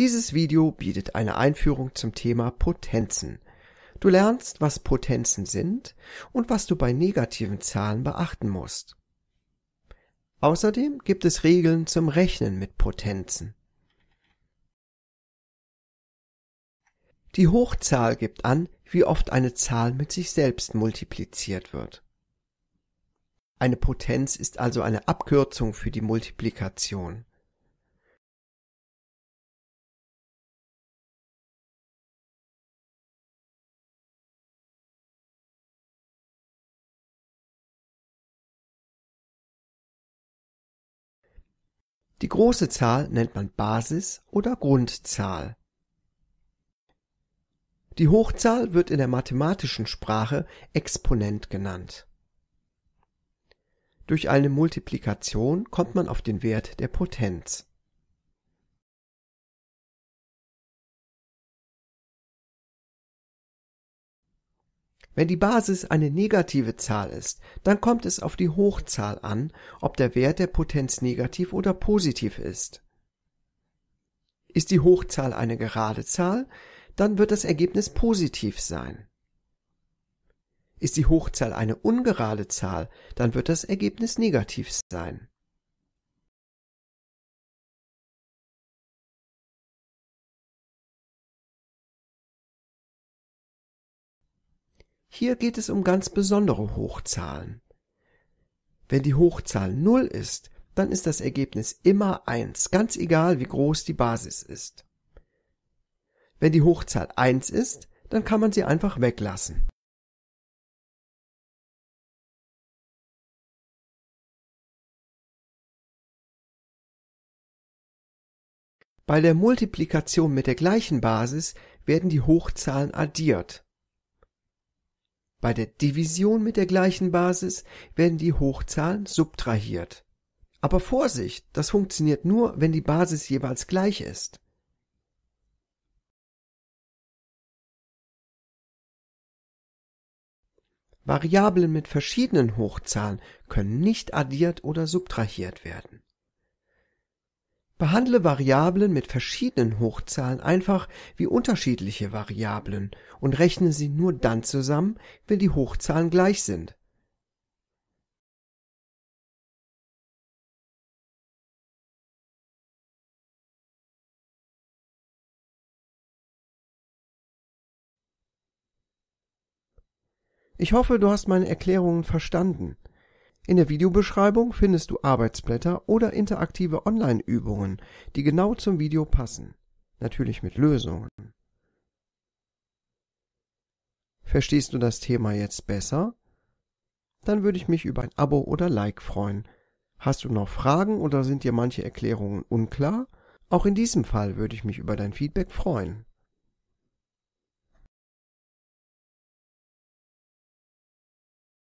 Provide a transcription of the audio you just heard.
Dieses Video bietet eine Einführung zum Thema Potenzen. Du lernst, was Potenzen sind und was du bei negativen Zahlen beachten musst. Außerdem gibt es Regeln zum Rechnen mit Potenzen. Die Hochzahl gibt an, wie oft eine Zahl mit sich selbst multipliziert wird. Eine Potenz ist also eine Abkürzung für die Multiplikation. Die große Zahl nennt man Basis oder Grundzahl. Die Hochzahl wird in der mathematischen Sprache Exponent genannt. Durch eine Multiplikation kommt man auf den Wert der Potenz Wenn die Basis eine negative Zahl ist, dann kommt es auf die Hochzahl an, ob der Wert der Potenz negativ oder positiv ist. Ist die Hochzahl eine gerade Zahl, dann wird das Ergebnis positiv sein. Ist die Hochzahl eine ungerade Zahl, dann wird das Ergebnis negativ sein. Hier geht es um ganz besondere Hochzahlen. Wenn die Hochzahl 0 ist, dann ist das Ergebnis immer 1, ganz egal wie groß die Basis ist. Wenn die Hochzahl 1 ist, dann kann man sie einfach weglassen. Bei der Multiplikation mit der gleichen Basis werden die Hochzahlen addiert bei der Division mit der gleichen Basis werden die Hochzahlen subtrahiert. Aber Vorsicht, das funktioniert nur, wenn die Basis jeweils gleich ist. Variablen mit verschiedenen Hochzahlen können nicht addiert oder subtrahiert werden. Behandle Variablen mit verschiedenen Hochzahlen einfach wie unterschiedliche Variablen und rechne sie nur dann zusammen, wenn die Hochzahlen gleich sind. Ich hoffe, du hast meine Erklärungen verstanden. In der Videobeschreibung findest du Arbeitsblätter oder interaktive Online-Übungen, die genau zum Video passen. Natürlich mit Lösungen. Verstehst du das Thema jetzt besser? Dann würde ich mich über ein Abo oder Like freuen. Hast du noch Fragen oder sind dir manche Erklärungen unklar? Auch in diesem Fall würde ich mich über dein Feedback freuen.